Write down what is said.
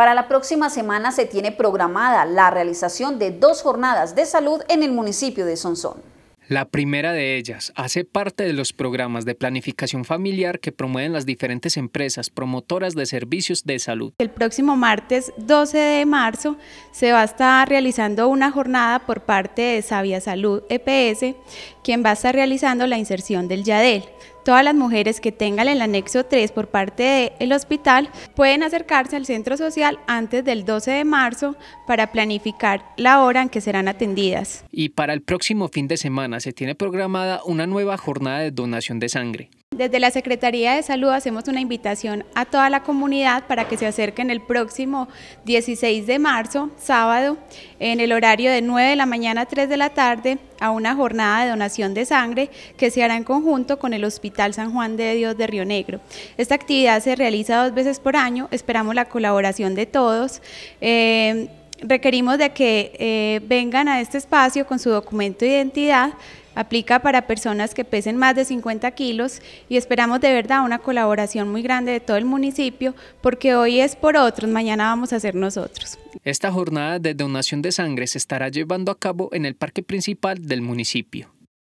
Para la próxima semana se tiene programada la realización de dos jornadas de salud en el municipio de Sonsón. La primera de ellas hace parte de los programas de planificación familiar que promueven las diferentes empresas promotoras de servicios de salud. El próximo martes 12 de marzo se va a estar realizando una jornada por parte de Sabia Salud EPS, quien va a estar realizando la inserción del YADEL. Todas las mujeres que tengan el anexo 3 por parte del hospital pueden acercarse al centro social antes del 12 de marzo para planificar la hora en que serán atendidas. Y para el próximo fin de semana se tiene programada una nueva jornada de donación de sangre. Desde la Secretaría de Salud hacemos una invitación a toda la comunidad para que se acerquen el próximo 16 de marzo, sábado, en el horario de 9 de la mañana a 3 de la tarde a una jornada de donación de sangre que se hará en conjunto con el Hospital San Juan de Dios de Río Negro. Esta actividad se realiza dos veces por año, esperamos la colaboración de todos. Eh, requerimos de que eh, vengan a este espacio con su documento de identidad Aplica para personas que pesen más de 50 kilos y esperamos de verdad una colaboración muy grande de todo el municipio porque hoy es por otros, mañana vamos a ser nosotros. Esta jornada de donación de sangre se estará llevando a cabo en el parque principal del municipio.